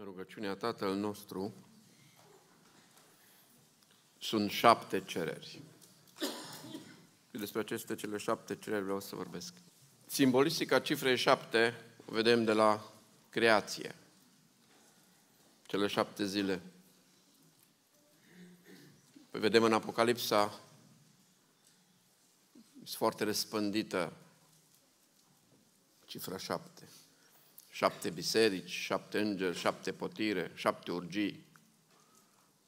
În rugăciunea Tatăl nostru sunt șapte cereri. Despre aceste cele șapte cereri vreau să vorbesc. Simbolistica cifrei șapte o vedem de la creație. Cele șapte zile. Păi vedem în Apocalipsa foarte răspândită cifra șapte șapte biserici, șapte îngeri, șapte potire, șapte urgii,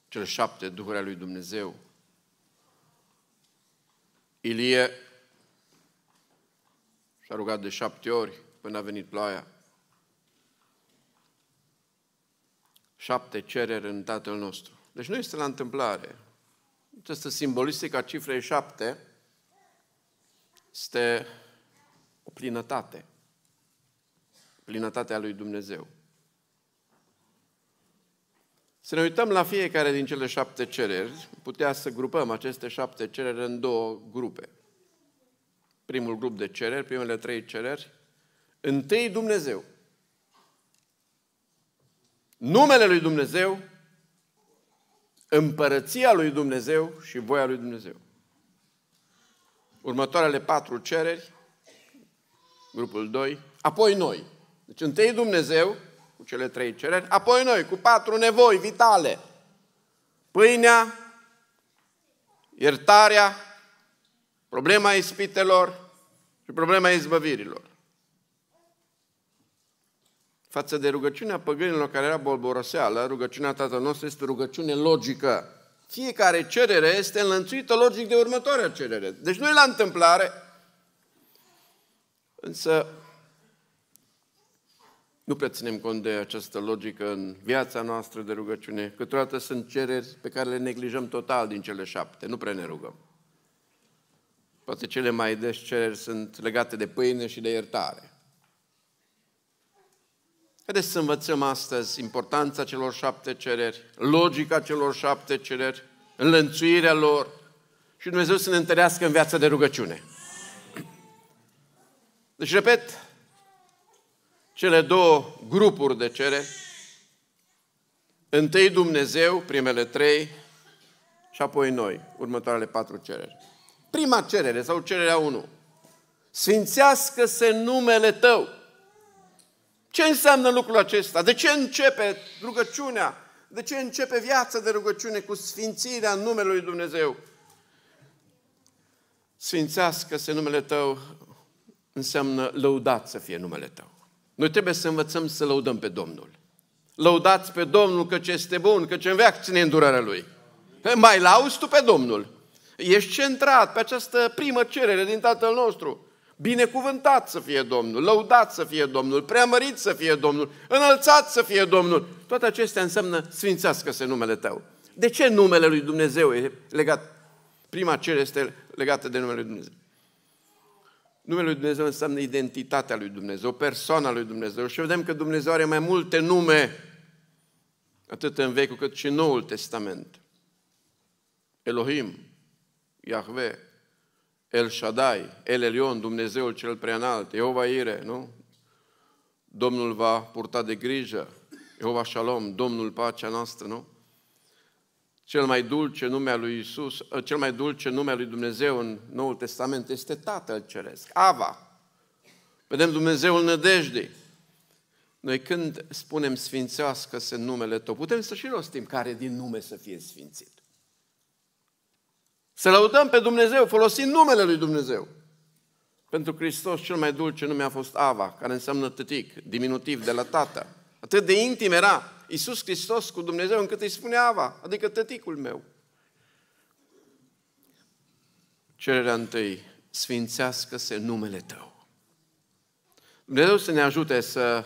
cele șapte duhuri ale lui Dumnezeu. Ilie și-a rugat de șapte ori până a venit ploaia. Șapte cereri în Tatăl nostru. Deci nu este la întâmplare. Această simbolistică a cifrei șapte este o plinătate plinătatea lui Dumnezeu. Să ne uităm la fiecare din cele șapte cereri, putea să grupăm aceste șapte cereri în două grupe. Primul grup de cereri, primele trei cereri, întâi Dumnezeu. Numele lui Dumnezeu, împărăția lui Dumnezeu și voia lui Dumnezeu. Următoarele patru cereri, grupul 2, apoi noi, deci întâi Dumnezeu cu cele trei cereri, apoi noi cu patru nevoi vitale. Pâinea, iertarea, problema ispitelor și problema izbăvirilor. Față de rugăciunea păgânilor care era bolboroseală, rugăciunea Tatăl nostru este rugăciune logică. Fiecare cerere este înlănțuită logic de următoarea cerere. Deci nu e la întâmplare. Însă nu prea ținem cont de această logică în viața noastră de rugăciune. Câteodată sunt cereri pe care le neglijăm total din cele șapte, nu prea ne rugăm. Poate cele mai des cereri sunt legate de pâine și de iertare. Haideți să învățăm astăzi importanța celor șapte cereri, logica celor șapte cereri, înlănțuirea lor și Dumnezeu să ne întărească în viața de rugăciune. Deci, repet, cele două grupuri de cere, întâi Dumnezeu, primele trei, și apoi noi, următoarele patru cereri. Prima cerere sau cererea 1. Sfințească-se numele tău. Ce înseamnă lucrul acesta? De ce începe rugăciunea? De ce începe viața de rugăciune cu sfințirea numelui Dumnezeu? Sfințească-se numele tău înseamnă lăudat să fie numele tău. Noi trebuie să învățăm să lăudăm pe Domnul. Lăudați pe Domnul că ce este bun, că ce în veac ține îndurarea Lui. Mai lauzi tu pe Domnul. Ești centrat pe această primă cerere din Tatăl nostru. Binecuvântat să fie Domnul, lăudat să fie Domnul, preamărit să fie Domnul, înălțat să fie Domnul. Toate acestea înseamnă sfințească-se numele tău. De ce numele lui Dumnezeu e legat? Prima cerere este legată de numele lui Dumnezeu. Numele lui Dumnezeu înseamnă identitatea lui Dumnezeu, persoana lui Dumnezeu. Și vedem că Dumnezeu are mai multe nume, atât în Vechiul cât și în Noul Testament. Elohim, Yahweh, El Shaddai, El Elion, Dumnezeul cel preanalt, Jehova Ire, nu? Domnul va purta de grijă, Jehova Shalom, Domnul pacea noastră, nu? Cel mai dulce nume al lui Isus, ă, cel mai dulce nume al lui Dumnezeu în Noul Testament este Tatăl Ceresc, Ava. Vedem Dumnezeul nădejdei. Noi când spunem sfințească-se numele Tău, putem să și rostim care din nume să fie sfințit. Să lăudăm pe Dumnezeu folosind numele lui Dumnezeu. Pentru Hristos cel mai dulce nume a fost Ava, care înseamnă tătic, diminutiv de la tată. Atât de intim era Iisus Hristos cu Dumnezeu încât îi spune Ava, adică tăticul meu. Cererea întâi, sfințească-se numele Tău. Dumnezeu să ne ajute să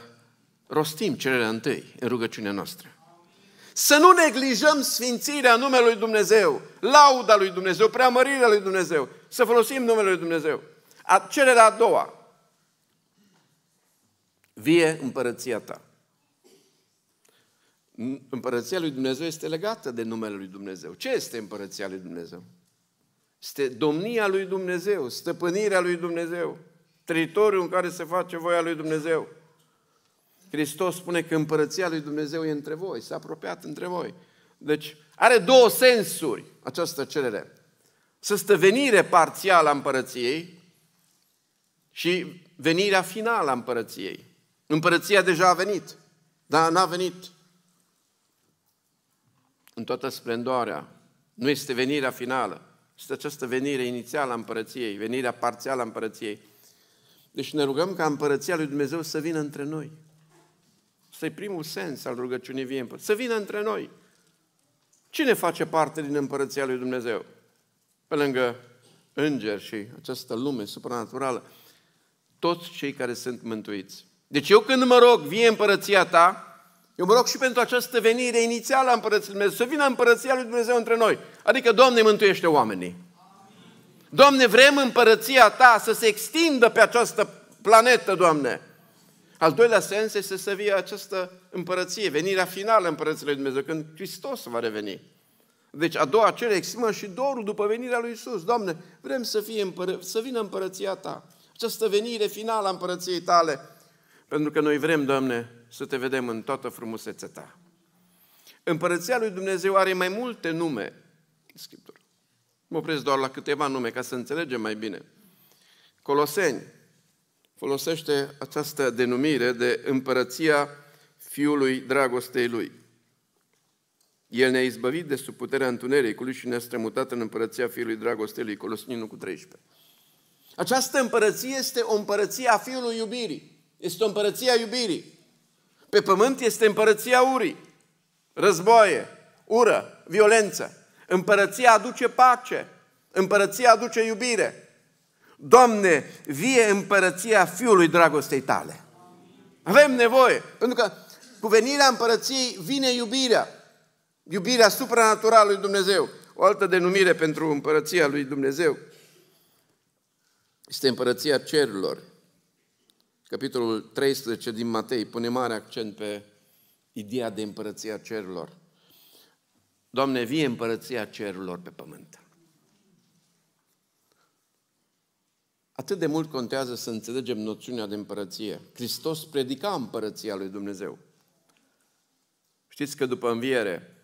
rostim cererea întâi în rugăciunea noastră. Să nu neglijăm sfințirea numelui Dumnezeu, lauda lui Dumnezeu, preamărirea lui Dumnezeu. Să folosim numele lui Dumnezeu. A, cererea a doua. Vie împărăția ta. Împărăția lui Dumnezeu este legată de numele lui Dumnezeu. Ce este împărăția lui Dumnezeu? Este domnia lui Dumnezeu, stăpânirea lui Dumnezeu, teritoriul în care se face voia lui Dumnezeu. Hristos spune că împărăția lui Dumnezeu e între voi, s-a apropiat între voi. Deci are două sensuri această cerere. Să venire parțială a împărăției și venirea finală a împărăției. Împărăția deja a venit, dar n-a venit în toată splendoarea. Nu este venirea finală, este această venire inițială a împărăției, venirea parțială a împărăției. Deci ne rugăm ca împărăția lui Dumnezeu să vină între noi. Să e primul sens al rugăciunii vie Să vină între noi. Cine face parte din împărăția lui Dumnezeu? Pe lângă îngeri și această lume supranaturală, toți cei care sunt mântuiți. Deci eu când mă rog, vie împărăția ta, eu mă rog și pentru această venire inițială a Împărăției Lui Dumnezeu, să vină Împărăția Lui Dumnezeu între noi. Adică, Doamne, mântuiește oamenii. Doamne, vrem Împărăția Ta să se extindă pe această planetă, Doamne. Al doilea sens este să vie această împărăție, venirea finală Împărăției Lui Dumnezeu, când Hristos va reveni. Deci a doua cere exprimă și dorul după venirea lui Isus. Doamne, vrem să, fie împără- să vină împărăția Ta. Această venire finală a împărăției Tale. Pentru că noi vrem, Doamne, să te vedem în toată frumusețea ta. Împărăția lui Dumnezeu are mai multe nume în Scriptură. Mă opresc doar la câteva nume ca să înțelegem mai bine. Coloseni folosește această denumire de împărăția Fiului Dragostei Lui. El ne-a izbăvit de sub puterea întunericului și ne-a strămutat în împărăția Fiului Dragostei Lui, Colosininu cu 13. Această împărăție este o împărăție a Fiului Iubirii. Este o împărăție a iubirii pe pământ este împărăția urii. Războaie, ură, violență. Împărăția aduce pace. Împărăția aduce iubire. Doamne, vie împărăția Fiului dragostei tale. Avem nevoie, pentru că cu venirea împărăției vine iubirea. Iubirea supranaturală lui Dumnezeu. O altă denumire pentru împărăția lui Dumnezeu este împărăția cerurilor capitolul 13 din Matei, pune mare accent pe ideea de împărăția cerurilor. Doamne, vie împărăția cerurilor pe pământ. Atât de mult contează să înțelegem noțiunea de împărăție. Hristos predica împărăția lui Dumnezeu. Știți că după înviere,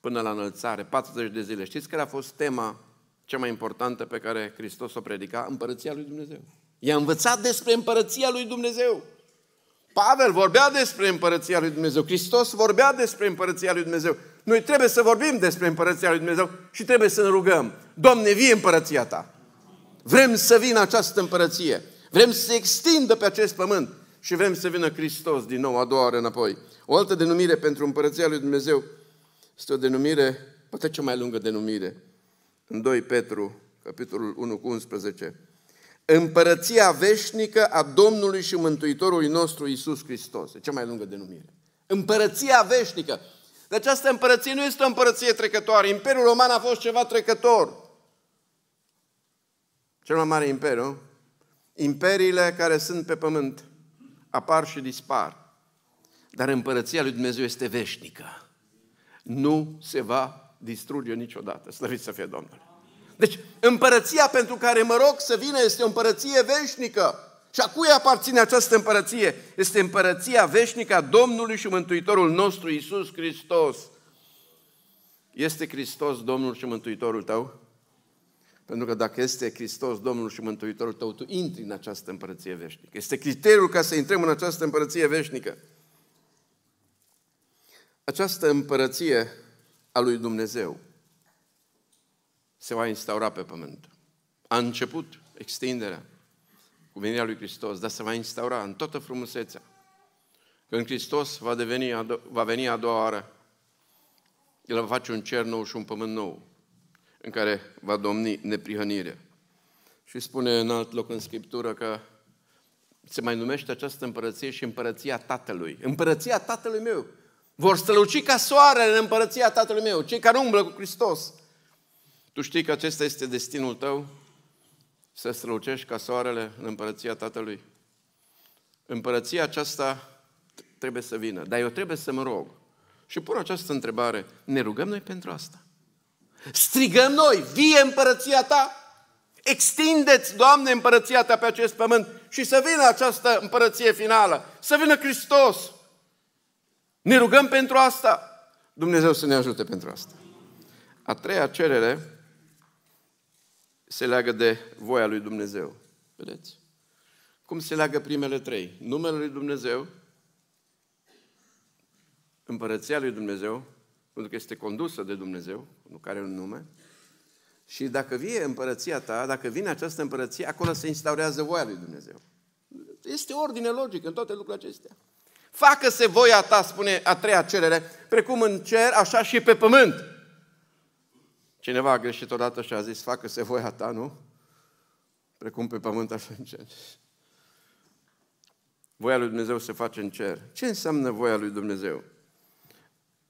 până la înălțare, 40 de zile, știți care a fost tema cea mai importantă pe care Hristos o predica? Împărăția lui Dumnezeu. I-a învățat despre împărăția lui Dumnezeu. Pavel vorbea despre împărăția lui Dumnezeu. Hristos vorbea despre împărăția lui Dumnezeu. Noi trebuie să vorbim despre împărăția lui Dumnezeu și trebuie să ne rugăm. Doamne, vie împărăția Ta! Vrem să vină această împărăție. Vrem să se extindă pe acest pământ și vrem să vină Hristos din nou a doua oară înapoi. O altă denumire pentru împărăția lui Dumnezeu este o denumire, poate cea mai lungă denumire, în 2 Petru, capitolul 1 cu 11. Împărăția veșnică a Domnului și Mântuitorului nostru Isus Hristos. E cea mai lungă denumire. Împărăția veșnică. Deci această împărăție nu este o împărăție trecătoare. Imperiul Roman a fost ceva trecător. Cel mai mare imperiu. Imperiile care sunt pe pământ apar și dispar. Dar împărăția lui Dumnezeu este veșnică. Nu se va distruge niciodată. Slăviți să fie Domnul. Deci împărăția pentru care mă rog să vină este o împărăție veșnică. Și a cui aparține această împărăție? Este împărăția veșnică a Domnului și Mântuitorul nostru, Isus Hristos. Este Hristos Domnul și Mântuitorul tău? Pentru că dacă este Hristos Domnul și Mântuitorul tău, tu intri în această împărăție veșnică. Este criteriul ca să intrăm în această împărăție veșnică. Această împărăție a lui Dumnezeu se va instaura pe pământ. A început extinderea cu venirea lui Hristos, dar se va instaura în toată frumusețea. Când Hristos va, deveni, va veni a doua oară, El va face un cer nou și un pământ nou, în care va domni neprihănire. Și spune în alt loc în Scriptură că se mai numește această împărăție și împărăția Tatălui. Împărăția Tatălui meu. Vor străluci ca soarele în împărăția Tatălui meu, cei care umblă cu Hristos. Tu știi că acesta este destinul tău? Să strălucești ca soarele în împărăția Tatălui. Împărăția aceasta trebuie să vină, dar eu trebuie să mă rog. Și pur această întrebare, ne rugăm noi pentru asta? Strigăm noi, vie împărăția ta! Extindeți, Doamne, împărăția ta pe acest pământ și să vină această împărăție finală, să vină Hristos. Ne rugăm pentru asta. Dumnezeu să ne ajute pentru asta. A treia cerere se leagă de voia lui Dumnezeu. Vedeți? Cum se leagă primele trei? Numele lui Dumnezeu, împărăția lui Dumnezeu, pentru că este condusă de Dumnezeu, nu care un nume, și dacă vine împărăția ta, dacă vine această împărăție, acolo se instaurează voia lui Dumnezeu. Este ordine logică în toate lucrurile acestea. Facă-se voia ta, spune a treia cerere, precum în cer, așa și pe pământ. Cineva a greșit odată și a zis, facă-se voia ta, nu? Precum pe pământ, așa în cer. Voia lui Dumnezeu se face în cer. Ce înseamnă voia lui Dumnezeu?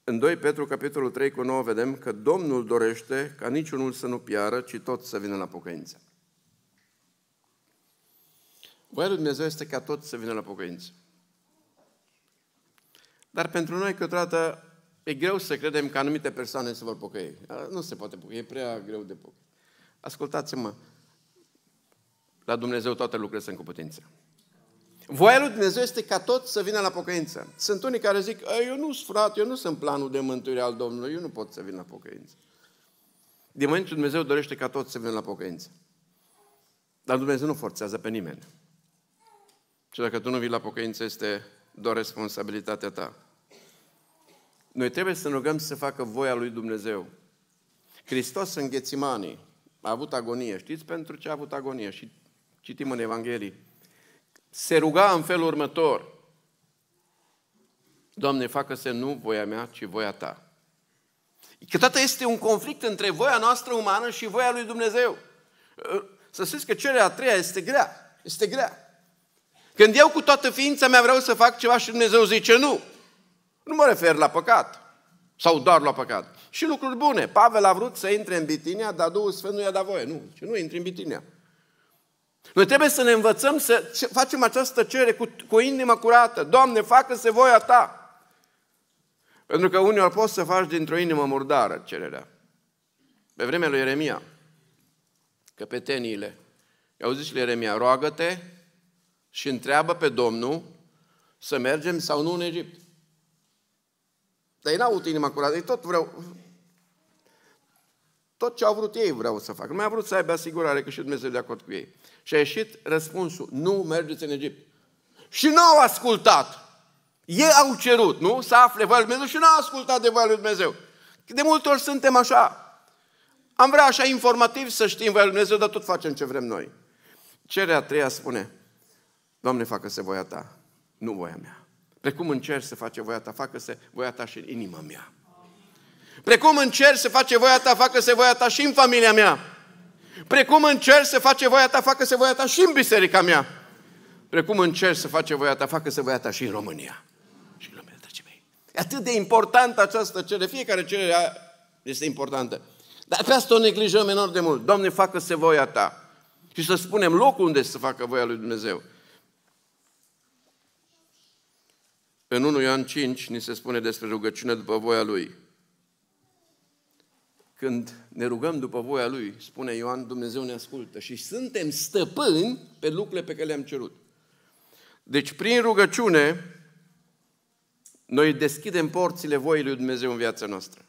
În 2 Petru, capitolul 3, cu 9, vedem că Domnul dorește ca niciunul să nu piară, ci tot să vină la pocăință. Voia lui Dumnezeu este ca tot să vină la pocăință. Dar pentru noi câteodată E greu să credem că anumite persoane se vor pocăi. Nu se poate pocăi, e prea greu de pocăi. Ascultați-mă, la Dumnezeu toate lucrurile sunt cu putință. Voia lui Dumnezeu este ca tot să vină la pocăință. Sunt unii care zic, eu nu sunt frat, eu nu sunt planul de mântuire al Domnului, eu nu pot să vin la pocăință. Din moment ce Dumnezeu dorește ca tot să vină la pocăință. Dar Dumnezeu nu forțează pe nimeni. Și dacă tu nu vii la pocăință, este doar responsabilitatea ta. Noi trebuie să ne rugăm să se facă voia lui Dumnezeu. Hristos în Ghețimanii a avut agonie. Știți pentru ce a avut agonie? Și citim în Evanghelie. Se ruga în felul următor. Doamne, facă-se nu voia mea, ci voia Ta. Câteodată este un conflict între voia noastră umană și voia lui Dumnezeu. Să știți că cerea a treia este grea. Este grea. Când eu cu toată ființa mea vreau să fac ceva și Dumnezeu zice nu, nu mă refer la păcat sau doar la păcat. Și lucruri bune. Pavel a vrut să intre în Bitinia, dar Duhul Sfânt nu i-a dat voie. Nu, și nu intri în Bitinia. Noi trebuie să ne învățăm să facem această cerere cu, cu inima curată. Doamne, facă-se voia Ta! Pentru că uneori poți să faci dintr-o inimă murdară cererea. Pe vremea lui Ieremia, căpeteniile, i-au zis lui Ieremia, roagă-te și întreabă pe Domnul să mergem sau nu în Egipt. Dar ei n-au avut inima curată, ei tot vreau... Tot ce au vrut ei vreau să facă. Nu mai a vrut să aibă asigurare că și Dumnezeu de acord cu ei. Și a ieșit răspunsul, nu mergeți în Egipt. Și n-au ascultat. Ei au cerut, nu? Să afle voia lui Dumnezeu și n-au ascultat de voia lui Dumnezeu. De multe ori suntem așa. Am vrea așa informativ să știm voia lui Dumnezeu, dar tot facem ce vrem noi. Cererea treia spune, Doamne, facă-se voia Ta, nu voia mea. Precum încerci să face voia ta, facă-se voia ta și în inima mea. Precum încerci să face voia ta, facă-se voia ta și în familia mea. Precum încerci să face voia ta, facă-se voia ta și în biserica mea. Precum încerci să face voia ta, facă-se voia ta și în România. Și în lumea, dragii mei. E atât de importantă această cerere. Fiecare cerere este importantă. Dar pe asta o neglijăm enorm de mult. Doamne, facă-se voia ta. Și să spunem locul unde să facă voia lui Dumnezeu. În 1 Ioan 5 ni se spune despre rugăciune după voia Lui. Când ne rugăm după voia Lui, spune Ioan, Dumnezeu ne ascultă și suntem stăpâni pe lucrurile pe care le-am cerut. Deci prin rugăciune noi deschidem porțile voii lui Dumnezeu în viața noastră.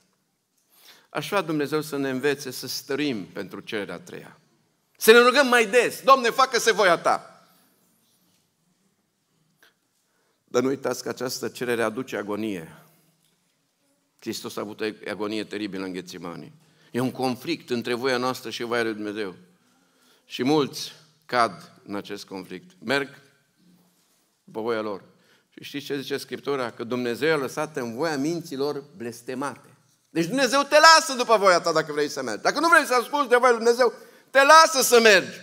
Așa Dumnezeu să ne învețe să stărim pentru cererea treia. Să ne rugăm mai des. Domne, facă-se voia Ta! Dar nu uitați că această cerere aduce agonie. Hristos a avut o agonie teribilă în Ghețimanii. E un conflict între voia noastră și voia lui Dumnezeu. Și mulți cad în acest conflict. Merg după voia lor. Și știți ce zice Scriptura? Că Dumnezeu a lăsat în voia minților blestemate. Deci Dumnezeu te lasă după voia ta dacă vrei să mergi. Dacă nu vrei să asculti de voia lui Dumnezeu, te lasă să mergi.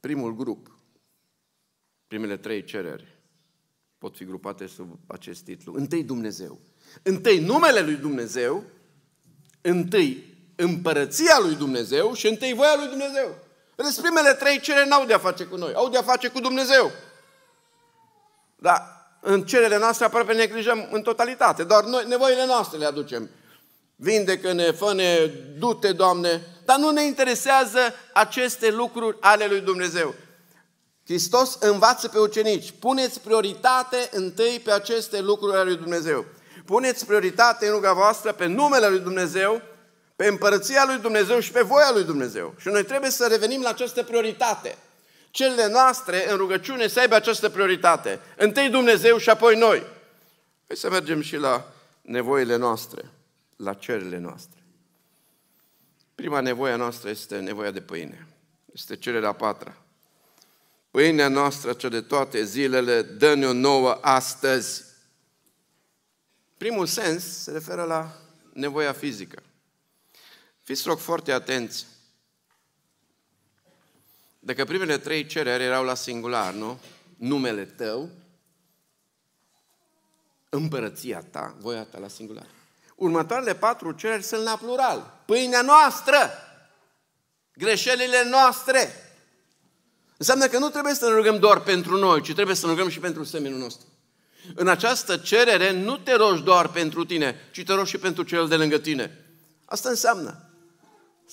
Primul grup, primele trei cereri, pot fi grupate sub acest titlu. Întâi Dumnezeu. Întâi numele lui Dumnezeu, întâi împărăția lui Dumnezeu și întâi voia lui Dumnezeu. Vedeți, primele trei cereri n-au de-a face cu noi, au de-a face cu Dumnezeu. Dar în cererile noastre aproape ne grijăm în totalitate, doar noi nevoile noastre le aducem. Vindecă-ne, fă-ne, du-te, Doamne, dar nu ne interesează aceste lucruri ale lui Dumnezeu. Hristos învață pe ucenici, puneți prioritate întâi pe aceste lucruri ale lui Dumnezeu. Puneți prioritate în ruga voastră pe numele lui Dumnezeu, pe împărăția lui Dumnezeu și pe voia lui Dumnezeu. Și noi trebuie să revenim la această prioritate. Cele noastre în rugăciune să aibă această prioritate. Întâi Dumnezeu și apoi noi. Hai să mergem și la nevoile noastre, la cerile noastre. Prima nevoie a noastră este nevoia de pâine. Este cererea patra. Pâinea noastră, cea de toate zilele, dă-ne-o nouă astăzi. Primul sens se referă la nevoia fizică. Fiți rog foarte atenți. Dacă primele trei cereri erau la singular, nu? Numele tău, împărăția ta, voia ta la singular următoarele patru cereri sunt la plural. Pâinea noastră, greșelile noastre. Înseamnă că nu trebuie să ne rugăm doar pentru noi, ci trebuie să ne rugăm și pentru semenul nostru. În această cerere nu te rogi doar pentru tine, ci te rogi și pentru cel de lângă tine. Asta înseamnă.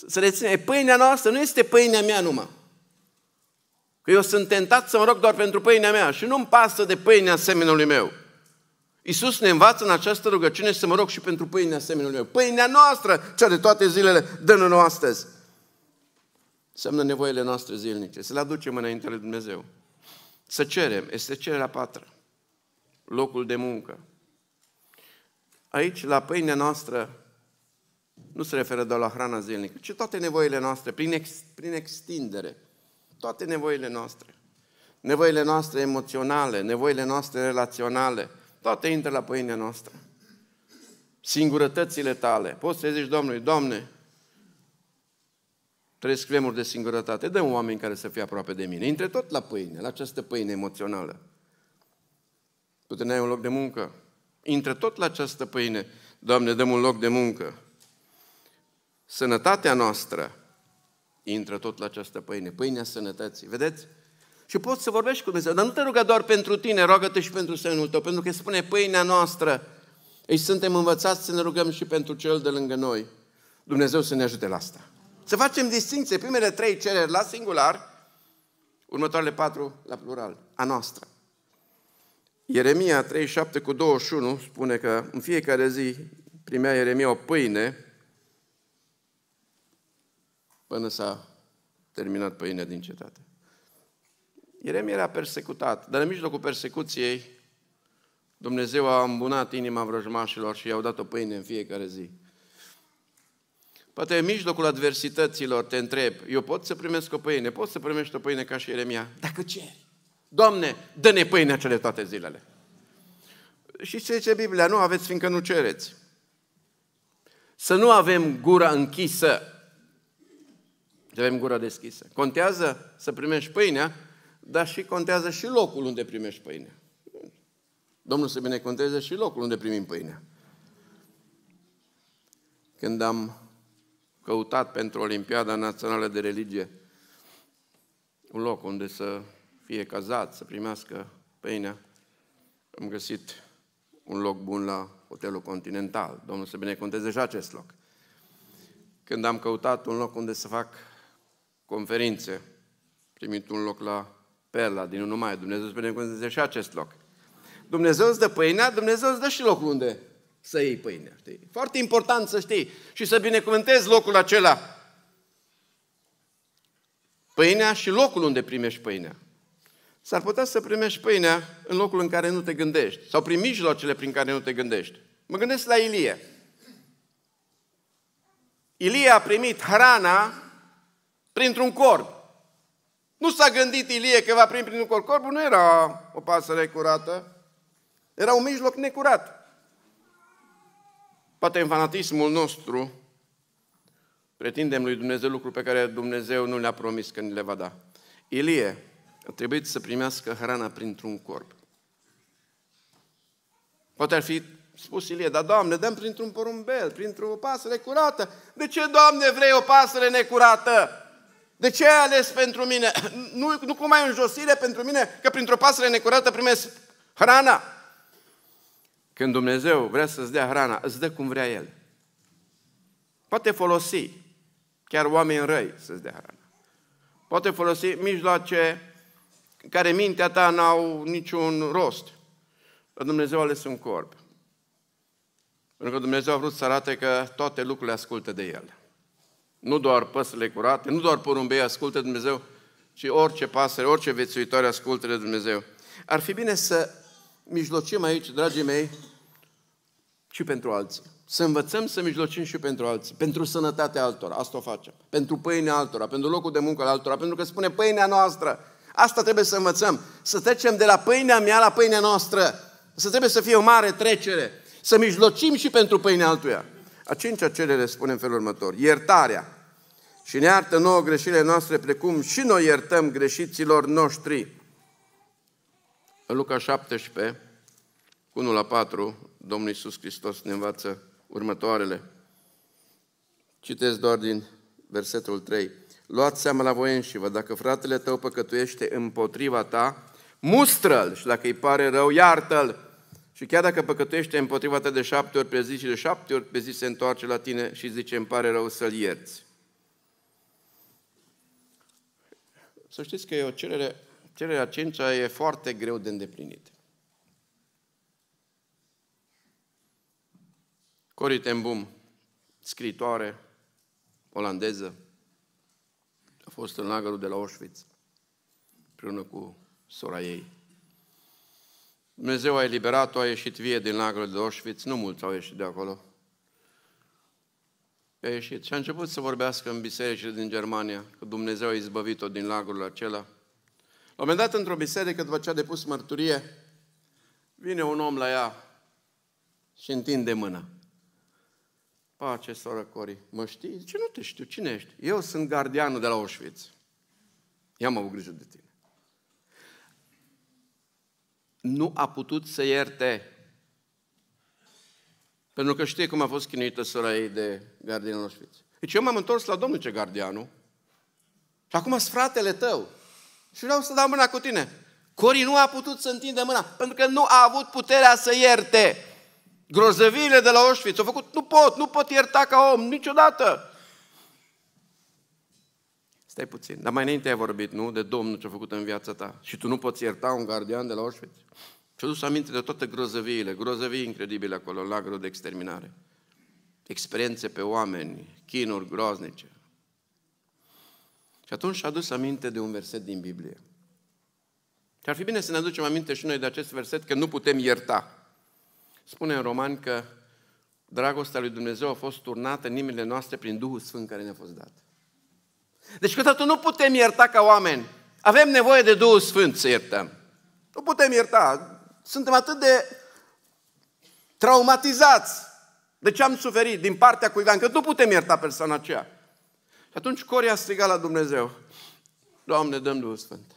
Să reține, pâinea noastră nu este pâinea mea numai. Că eu sunt tentat să mă rog doar pentru pâinea mea și nu-mi pasă de pâinea semenului meu. Iisus ne învață în această rugăciune să mă rog și pentru pâinea semenului meu. Pâinea noastră, cea de toate zilele, dă-ne astăzi. Înseamnă nevoile noastre zilnice, să le aducem înainte lui Dumnezeu. Să cerem, este cererea patră, locul de muncă. Aici, la pâinea noastră, nu se referă doar la hrana zilnică, ci toate nevoile noastre, prin, ex, prin extindere. Toate nevoile noastre. Nevoile noastre emoționale, nevoile noastre relaționale, toate intră la pâinea noastră. Singurătățile tale. Poți să zici Domnului, Doamne, trăiesc vremuri de singurătate. Dă oameni care să fie aproape de mine. Intre tot la pâine, la această pâine emoțională. Tu te ai un loc de muncă. Intre tot la această pâine. Doamne, dăm un loc de muncă. Sănătatea noastră intră tot la această pâine. Pâinea sănătății. Vedeți? Și poți să vorbești cu Dumnezeu, dar nu te ruga doar pentru tine, roagă-te și pentru semnul tău, pentru că spune pâinea noastră. Ei suntem învățați să ne rugăm și pentru cel de lângă noi. Dumnezeu să ne ajute la asta. Să facem distinție, primele trei cereri la singular, următoarele patru la plural, a noastră. Ieremia 37 cu 21 spune că în fiecare zi primea Ieremia o pâine până s-a terminat pâinea din cetate. Ieremia era persecutat, dar în mijlocul persecuției Dumnezeu a îmbunat inima vrăjmașilor și i-au dat o pâine în fiecare zi. Poate în mijlocul adversităților te întreb, eu pot să primesc o pâine? Pot să primești o pâine ca și Ieremia? Dacă ceri. Doamne, dă-ne pâine cele toate zilele. Și ce zice Biblia? Nu aveți fiindcă nu cereți. Să nu avem gura închisă. Să avem gura deschisă. Contează să primești pâinea dar și contează și locul unde primești pâinea. Domnul să binecuvânteze și locul unde primim pâinea. Când am căutat pentru Olimpiada Națională de Religie un loc unde să fie cazat, să primească pâinea, am găsit un loc bun la Hotelul Continental. Domnul să binecuvânteze și acest loc. Când am căutat un loc unde să fac conferințe, primit un loc la perla din numai Dumnezeu spune Dumnezeu și acest loc. Dumnezeu îți dă pâinea, Dumnezeu îți dă și locul unde să iei pâinea. Știi? Foarte important să știi și să binecuvântezi locul acela. Pâinea și locul unde primești pâinea. S-ar putea să primești pâinea în locul în care nu te gândești sau prin mijloacele prin care nu te gândești. Mă gândesc la Ilie. Ilie a primit hrana printr-un corp. Nu s-a gândit Ilie că va primi prin corp, nu era o pasăre curată, era un mijloc necurat. Poate în fanatismul nostru pretindem lui Dumnezeu lucruri pe care Dumnezeu nu le-a promis că ni le va da. Ilie a trebuit să primească hrana printr-un corp. Poate ar fi spus Ilie, dar Doamne, dăm printr-un porumbel, printr-o pasăre curată. De ce, Doamne, vrei o pasăre necurată? De ce ai ales pentru mine? Nu, nu cum ai un josire pentru mine, că printr-o pasăre necurată primesc hrana. Când Dumnezeu vrea să-ți dea hrana, îți dă cum vrea El. Poate folosi chiar oameni răi să-ți dea hrana. Poate folosi mijloace care mintea ta n-au niciun rost. Dumnezeu a ales un corp. Pentru că Dumnezeu a vrut să arate că toate lucrurile ascultă de El. Nu doar păsările curate, nu doar porumbei ascultă Dumnezeu, ci orice pasăre, orice vețuitoare ascultă de Dumnezeu. Ar fi bine să mijlocim aici, dragii mei, și pentru alții. Să învățăm să mijlocim și pentru alții, pentru sănătatea altora, asta o facem, pentru pâinea altora, pentru locul de muncă al altora, pentru că spune pâinea noastră. Asta trebuie să învățăm, să trecem de la pâinea mea la pâinea noastră. Să trebuie să fie o mare trecere, să mijlocim și pentru pâinea altuia. A cincea cerere spune în felul următor. Iertarea. Și ne iartă nouă greșile noastre precum și noi iertăm greșiților noștri. În Luca 17, 1 la 4, Domnul Iisus Hristos ne învață următoarele. Citesc doar din versetul 3. Luați seama la voi înșivă, dacă fratele tău păcătuiește împotriva ta, mustră-l și dacă îi pare rău, iartă-l. Și chiar dacă păcătuiește împotriva ta de șapte ori pe zi și de șapte ori pe zi se întoarce la tine și zice, îmi pare rău să-l ierți. Să știți că e o cerere, cererea cincea e foarte greu de îndeplinit. Cori Tembum, scritoare olandeză, a fost în lagărul de la Auschwitz, împreună cu sora ei. Dumnezeu a eliberat-o, a ieșit vie din lagărul de Auschwitz, nu mulți au ieșit de acolo. A ieșit și a început să vorbească în bisericile din Germania, că Dumnezeu a izbăvit-o din lagărul acela. La un moment dat, într-o biserică, după ce a depus mărturie, vine un om la ea și întinde mâna. Pace, soră Cori, mă știi? Ce nu te știu, cine ești? Eu sunt gardianul de la Auschwitz. Ia am avut grijă de tine nu a putut să ierte. Pentru că știe cum a fost chinuită sora ei de gardianul Auschwitz. Deci eu m-am întors la domnul ce gardianul și acum sunt fratele tău și vreau să dau mâna cu tine. Cori nu a putut să întinde mâna pentru că nu a avut puterea să ierte. Grozăviile de la Auschwitz au făcut, nu pot, nu pot ierta ca om, niciodată. Stai puțin, dar mai înainte ai vorbit, nu? De Domnul ce-a făcut în viața ta. Și tu nu poți ierta un gardian de la Auschwitz? Și-a dus aminte de toate grozăviile, grozăvii incredibile acolo, lagărul de exterminare. Experiențe pe oameni, chinuri groaznice. Și atunci și-a dus aminte de un verset din Biblie. Și ar fi bine să ne aducem aminte și noi de acest verset, că nu putem ierta. Spune în Roman că dragostea lui Dumnezeu a fost turnată în inimile noastre prin Duhul Sfânt care ne-a fost dat. Deci câteodată nu putem ierta ca oameni. Avem nevoie de Duhul Sfânt să iertăm. Nu putem ierta. Suntem atât de traumatizați de ce am suferit din partea cuiva, încât nu putem ierta persoana aceea. Și atunci Coria striga la Dumnezeu, Doamne, dăm Duhul Sfânt.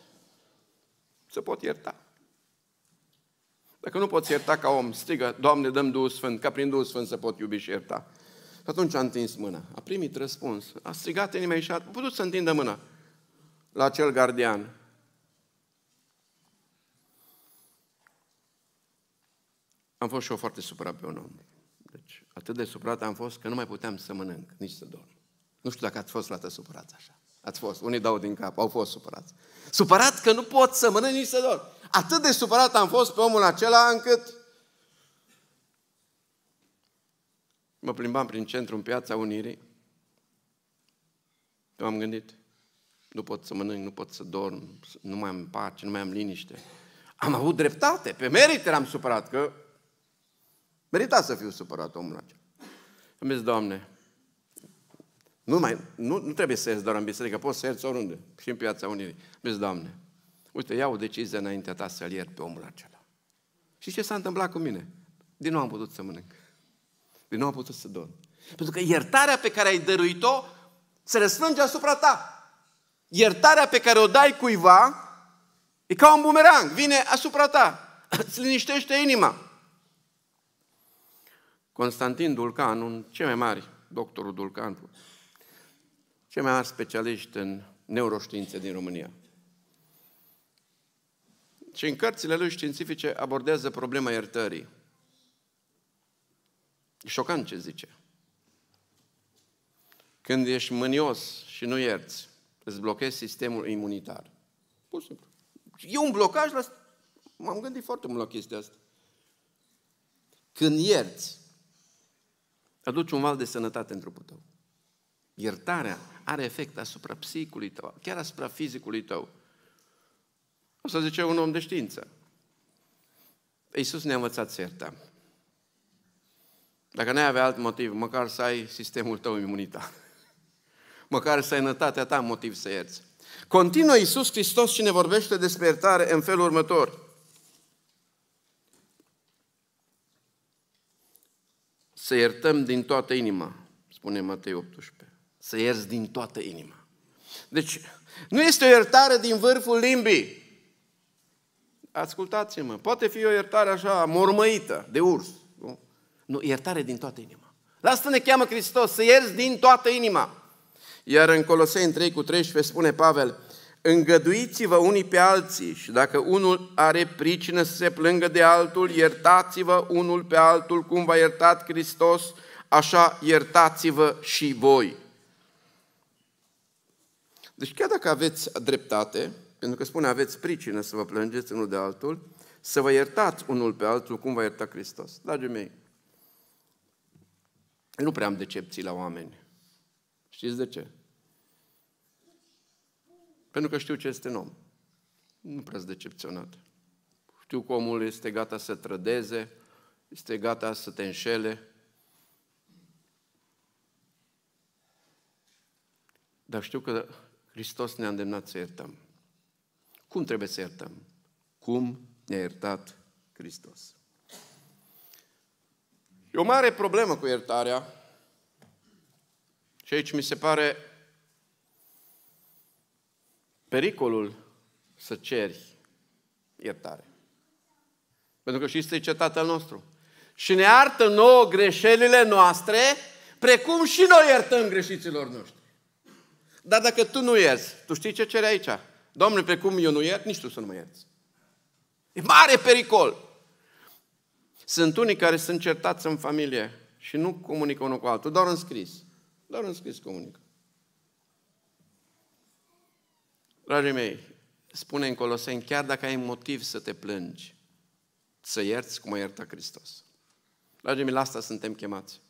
Să pot ierta. Dacă nu poți ierta ca om, strigă, Doamne, dăm Duhul Sfânt, ca prin Duhul Sfânt să pot iubi și ierta. Și atunci a întins mâna. A primit răspuns. A strigat inima și a putut să întindă mâna la acel gardian. Am fost și eu foarte supărat pe un om. Deci, atât de supărat am fost că nu mai puteam să mănânc, nici să dorm. Nu știu dacă ați fost la supărați așa. Ați fost, unii dau din cap, au fost supărați. Supărat că nu pot să mănânc nici să dorm. Atât de supărat am fost pe omul acela încât Mă plimbam prin centru în piața Unirii. Eu am gândit, nu pot să mănânc, nu pot să dorm, nu mai am pace, nu mai am liniște. Am avut dreptate, pe merit eram supărat, că merita să fiu supărat omul acela. Am zis, Doamne, nu, mai, nu, nu trebuie să ies doar în biserică, poți să ierți oriunde, și în piața Unirii. Am zis, Doamne, uite, iau o decizie înaintea ta să-l iert pe omul acela. Și ce s-a întâmplat cu mine? Din nou am putut să mănânc. Eu nu a putut să dorm. Pentru că iertarea pe care ai dăruit-o se răsfrânge asupra ta. Iertarea pe care o dai cuiva e ca un bumerang, vine asupra ta, îți liniștește inima. Constantin Dulcan, un cel mai mari, doctorul Dulcan, cel mai mari specialiști în neuroștiințe din România. Și în cărțile lui științifice abordează problema iertării. E șocant ce zice. Când ești mânios și nu ierți, îți blochezi sistemul imunitar. Pur și simplu. E un blocaj la... M-am gândit foarte mult la chestia asta. Când ierți, aduci un val de sănătate în trupul tău. Iertarea are efect asupra psihicului tău, chiar asupra fizicului tău. O să zice un om de știință. Iisus ne-a învățat să iertăm. Dacă n-ai avea alt motiv, măcar să ai sistemul tău imunitar. Măcar sănătatea ta motiv să ierți. Continuă Iisus Hristos și ne vorbește despre iertare în felul următor. Să iertăm din toată inima, spune Matei 18. Să ierți din toată inima. Deci, nu este o iertare din vârful limbii. Ascultați-mă, poate fi o iertare așa mormăită, de urs. Nu, iertare din toată inima. La asta ne cheamă Hristos, să ierți din toată inima. Iar în Coloseni 3 cu 13 spune Pavel, îngăduiți-vă unii pe alții și dacă unul are pricină să se plângă de altul, iertați-vă unul pe altul cum v-a iertat Hristos, așa iertați-vă și voi. Deci chiar dacă aveți dreptate, pentru că spune aveți pricină să vă plângeți unul de altul, să vă iertați unul pe altul cum v-a iertat Hristos. Dragii mei, eu nu prea am decepții la oameni. Știți de ce? Pentru că știu ce este un om. Nu prea decepționat. Știu că omul este gata să trădeze, este gata să te înșele. Dar știu că Hristos ne-a îndemnat să iertăm. Cum trebuie să iertăm? Cum ne-a iertat Hristos? E o mare problemă cu iertarea. Și aici mi se pare pericolul să ceri iertare. Pentru că și este ce Tatăl nostru. Și ne artă nouă greșelile noastre, precum și noi iertăm greșiților noștri. Dar dacă tu nu ierți, tu știi ce cere aici? Domnule, precum eu nu iert, nici tu să nu mă ierți. E mare pericol. Sunt unii care sunt certați în familie și nu comunică unul cu altul, doar în scris. Doar în scris comunică. Dragii mei, spune în Coloseni, chiar dacă ai motiv să te plângi, să ierți cum a iertat Hristos. Dragii mei, la asta suntem chemați.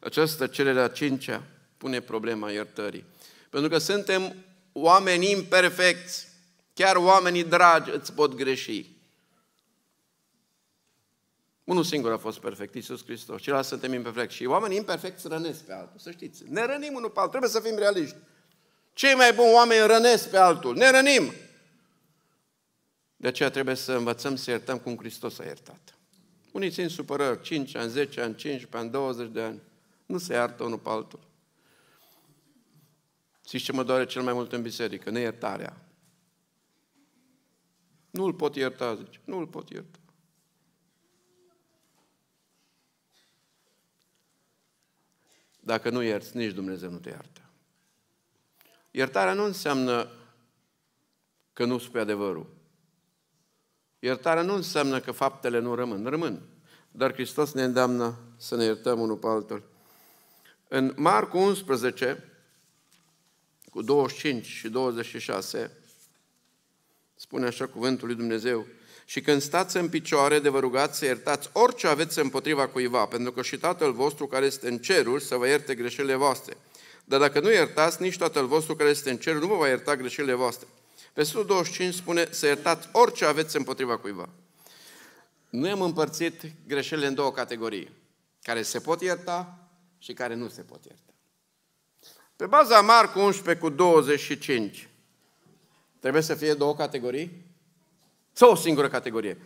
Această cerere a cincea pune problema iertării. Pentru că suntem oameni imperfecți, chiar oamenii dragi îți pot greși. Unul singur a fost perfect, Iisus Hristos. Ceilalți suntem imperfecti. Și oamenii imperfecti rănesc pe altul, să știți. Ne rănim unul pe altul, trebuie să fim realiști. Cei mai buni oameni rănesc pe altul, ne rănim. De aceea trebuie să învățăm să iertăm cum Hristos a iertat. Unii țin supărări, 5 ani, 10 ani, 15 ani, 20 de ani. Nu se iartă unul pe altul. Știți ce mă doare cel mai mult în biserică? Neiertarea. Nu-l pot ierta, zice. Nu-l pot ierta. Dacă nu ierți, nici Dumnezeu nu te iartă. Iertarea nu înseamnă că nu spui adevărul. Iertarea nu înseamnă că faptele nu rămân, rămân. Dar Hristos ne îndeamnă să ne iertăm unul pe altul. În Marcu 11, cu 25 și 26, spune așa cuvântul lui Dumnezeu, și când stați în picioare, de vă rugați să iertați orice aveți împotriva cuiva, pentru că și Tatăl vostru care este în ceruri să vă ierte greșelile voastre. Dar dacă nu iertați, nici Tatăl vostru care este în cer nu vă va ierta greșelile voastre. Versetul 25 spune să iertați orice aveți împotriva cuiva. Noi am împărțit greșelile în două categorii, care se pot ierta și care nu se pot ierta. Pe baza Marcu 11 cu 25, trebuie să fie două categorii? Sau o singură categorie.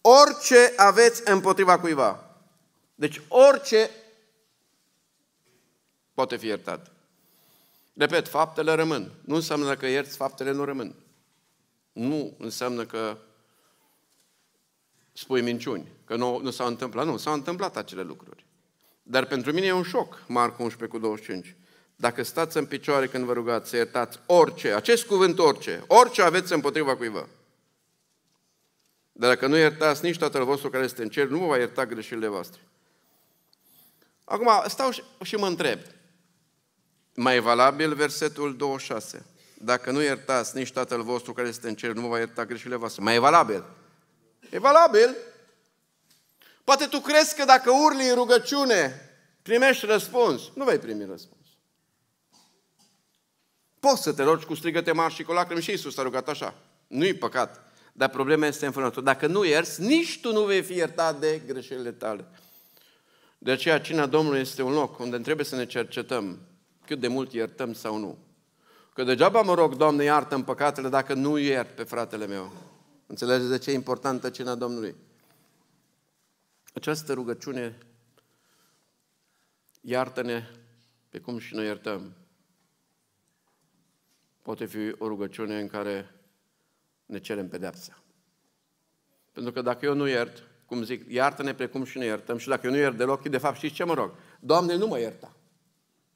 Orice aveți împotriva cuiva. Deci orice poate fi iertat. Repet, faptele rămân. Nu înseamnă că ierți, faptele nu rămân. Nu înseamnă că spui minciuni, că nu, nu s-au întâmplat. Nu, s-au întâmplat acele lucruri. Dar pentru mine e un șoc, Marc 11 cu 25. Dacă stați în picioare când vă rugați să iertați orice, acest cuvânt orice, orice aveți împotriva cuiva. Dar dacă nu iertați, nici Tatăl vostru care este în cer nu vă va ierta greșelile voastre. Acum stau și mă întreb. Mai valabil versetul 26. Dacă nu iertați, nici Tatăl vostru care este în cer nu vă va ierta greșelile voastre. Mai e valabil. E valabil. Poate tu crezi că dacă urli în rugăciune, primești răspuns. Nu vei primi răspuns. Poți să te rogi cu strigăte mari și cu lacrimi și Iisus a rugat așa. Nu-i păcat. Dar problema este în felul Dacă nu ierți, nici tu nu vei fi iertat de greșelile tale. De aceea, cina Domnului este un loc unde trebuie să ne cercetăm cât de mult iertăm sau nu. Că degeaba mă rog, Doamne, iartă în păcatele dacă nu iert pe fratele meu. Înțelegeți de ce e importantă cina Domnului? Această rugăciune, iartă-ne pe cum și noi iertăm, poate fi o rugăciune în care ne cerem pedeapsa. Pentru că dacă eu nu iert, cum zic, iartă-ne precum și ne iertăm. Și dacă eu nu iert deloc, de fapt știți ce mă rog? Doamne, nu mă ierta.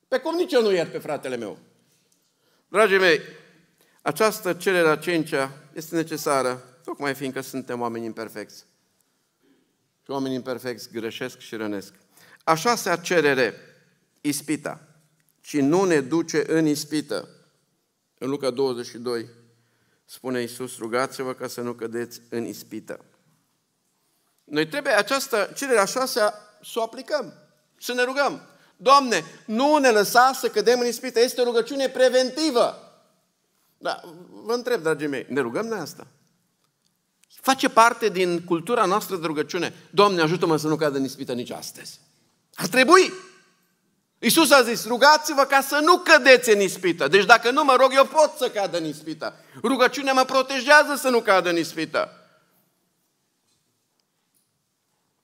Pe cum nici eu nu iert pe fratele meu. Dragii mei, această cerere a cincea este necesară, tocmai fiindcă suntem oameni imperfecți. Și oamenii imperfecți greșesc și rănesc. A șasea cerere, ispita. Și nu ne duce în ispită. În Luca 22, spune Iisus, rugați-vă ca să nu cădeți în ispită. Noi trebuie această cerere a șasea să o aplicăm, să ne rugăm. Doamne, nu ne lăsa să cădem în ispită. Este o rugăciune preventivă. Da, vă întreb, dragii mei, ne rugăm de asta? Face parte din cultura noastră de rugăciune. Doamne, ajută-mă să nu cad în ispită nici astăzi. Ar trebui! Iisus a zis, rugați-vă ca să nu cădeți în ispită. Deci dacă nu mă rog, eu pot să cadă în ispită. Rugăciunea mă protejează să nu cadă în ispită.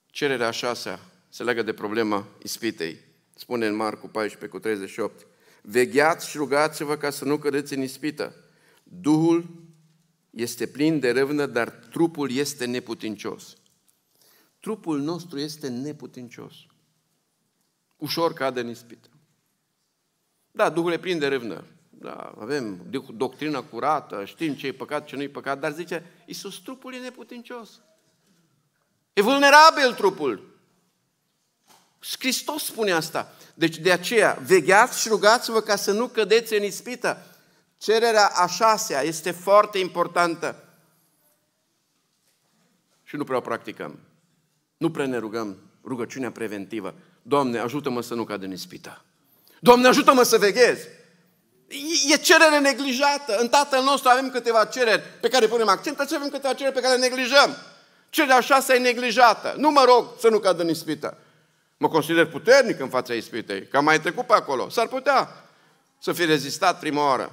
Cererea a șasea se leagă de problema ispitei. Spune în Marcu 14 cu 38. Vegheați și rugați-vă ca să nu cădeți în ispită. Duhul este plin de răvnă, dar trupul este neputincios. Trupul nostru este neputincios ușor cade în ispită. Da, Duhul le prinde râvnă. Da, avem doctrina curată, știm ce e păcat, ce nu e păcat, dar zice, Iisus, trupul e neputincios. E vulnerabil trupul. Hristos spune asta. Deci de aceea, vegheați și rugați-vă ca să nu cădeți în ispită. Cererea a șasea este foarte importantă. Și nu prea o practicăm. Nu prea ne rugăm rugăciunea preventivă. Doamne, ajută-mă să nu cad în ispită. Doamne, ajută-mă să veghez. E cerere neglijată. În Tatăl nostru avem câteva cereri pe care punem accent, dar avem câteva cereri pe care le neglijăm. Cererea șasea e neglijată. Nu mă rog să nu cad în ispită. Mă consider puternic în fața ispitei, că am mai trecut pe acolo. S-ar putea să fi rezistat prima oară.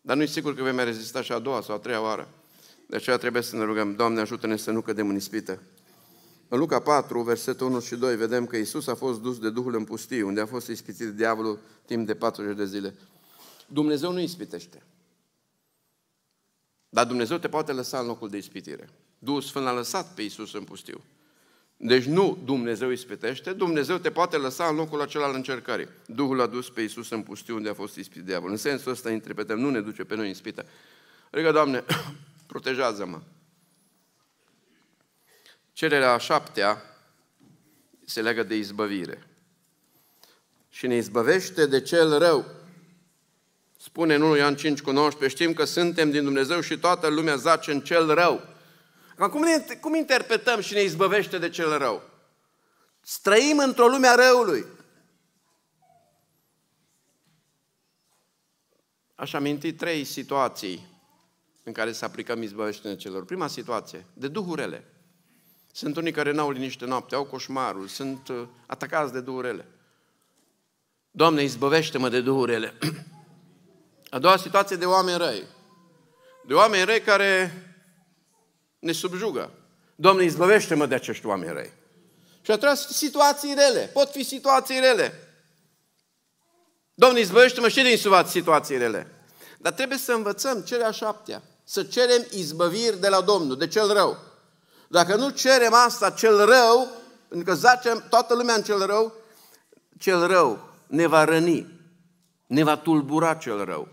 Dar nu e sigur că vei mai rezista și a doua sau a treia oară. De aceea trebuie să ne rugăm, Doamne, ajută-ne să nu cădem în ispită. În Luca 4, versetul 1 și 2, vedem că Isus a fost dus de Duhul în pustiu, unde a fost ispitit diavolul timp de 40 de zile. Dumnezeu nu ispitește. Dar Dumnezeu te poate lăsa în locul de ispitire. Duhul Sfânt a lăsat pe Isus în pustiu. Deci nu Dumnezeu ispitește, Dumnezeu te poate lăsa în locul acela al încercării. Duhul a dus pe Isus în pustiu unde a fost ispit diavolul. În sensul ăsta interpretăm, nu ne duce pe noi în ispită. Adică, Doamne, protejează-mă, Cererea a șaptea se leagă de izbăvire. Și ne izbăvește de cel rău. Spune în 1 Ioan 5 cu 19, știm că suntem din Dumnezeu și toată lumea zace în cel rău. Acum cum, interpretăm și ne izbăvește de cel rău? Străim într-o lume a răului. Aș aminti trei situații în care să aplicăm izbăvește de celor. Prima situație, de duhurile. Sunt unii care n-au liniște noapte, au coșmarul, sunt uh, atacați de durele. Doamne, izbăvește-mă de durele. A doua situație de oameni răi. De oameni răi care ne subjugă. Doamne, izbăvește-mă de acești oameni răi. Și a treia situații rele. Pot fi situații rele. Doamne, izbăvește-mă și din situații rele. Dar trebuie să învățăm cele a șaptea. Să cerem izbăviri de la Domnul, de cel rău. Dacă nu cerem asta, cel rău, pentru că zacem toată lumea în cel rău, cel rău ne va răni, ne va tulbura cel rău.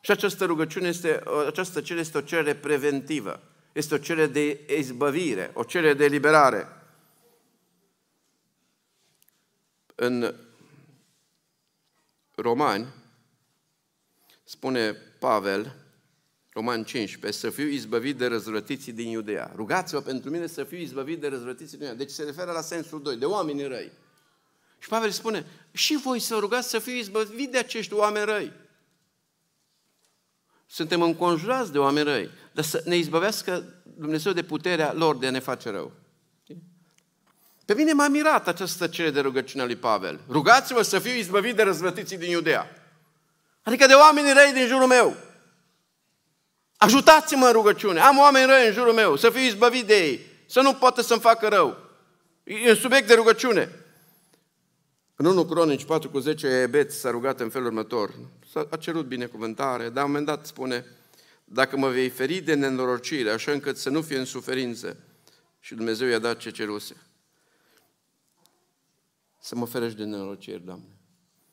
Și această rugăciune este, această cerere este o cerere preventivă, este o cerere de izbăvire, o cerere de eliberare. În Romani spune Pavel, Roman 15, să fiu izbăvit de răzvrătiții din Iudea. Rugați-vă pentru mine să fiu izbăvit de răzvrătiții din Iudea. Deci se referă la sensul 2, de oameni răi. Și Pavel spune, și voi să rugați să fiu izbăvit de acești oameni răi. Suntem înconjurați de oameni răi, dar să ne izbăvească Dumnezeu de puterea lor de a ne face rău. Pe mine m-a mirat această cerere de rugăciune a lui Pavel. Rugați-vă să fiu izbăvit de răzvrătiții din Iudea. Adică de oamenii răi din jurul meu. Ajutați-mă în rugăciune. Am oameni răi în jurul meu, să fiu izbăvit de ei, să nu poată să-mi facă rău. E un subiect de rugăciune. În 1 Cronici 4 cu 10, Ebet s-a rugat în felul următor. A cerut binecuvântare, dar un moment dat spune, dacă mă vei feri de nenorocire, așa încât să nu fie în suferință, și Dumnezeu i-a dat ce ceruse. Să mă ferești de nenorocire, Doamne.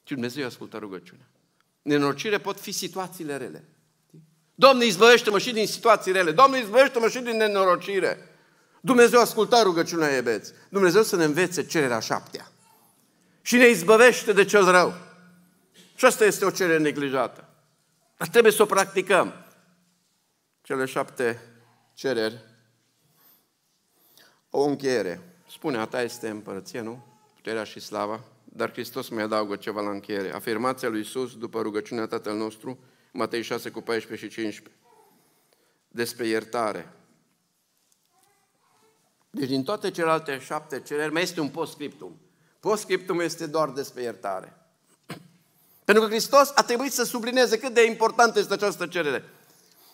Și Dumnezeu i-a ascultat rugăciunea. Nenorocire pot fi situațiile rele. Domnul izbăvește-mă și din situații rele. Domnul izbăvește-mă și din nenorocire. Dumnezeu asculta rugăciunea Ebeți. Dumnezeu să ne învețe cererea șaptea. Și ne izbăvește de cel rău. Și asta este o cerere neglijată. Dar trebuie să o practicăm. Cele șapte cereri o încheiere. Spune, a ta este împărăție, nu? Puterea și slava. Dar Hristos mai adaugă ceva la încheiere. Afirmația lui Iisus după rugăciunea Tatăl nostru, Matei 6 cu 14 și 15, despre iertare. Deci din toate celelalte șapte cereri mai este un postscriptum. Postscriptum este doar despre iertare. Pentru că Hristos a trebuit să sublineze cât de importantă este această cerere.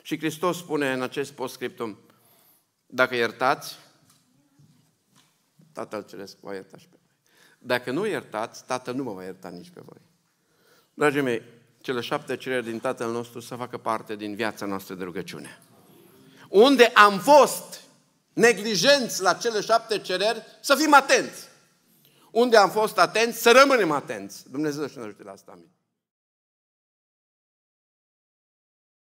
Și Hristos spune în acest postscriptum, dacă iertați, Tatăl Celesc va ierta și pe voi. Dacă nu iertați, Tatăl nu mă va ierta nici pe voi. Dragii mei, cele șapte cereri din Tatăl nostru să facă parte din viața noastră de rugăciune. Unde am fost neglijenți la cele șapte cereri, să fim atenți. Unde am fost atenți, să rămânem atenți. Dumnezeu să ne ajute la asta. Amin.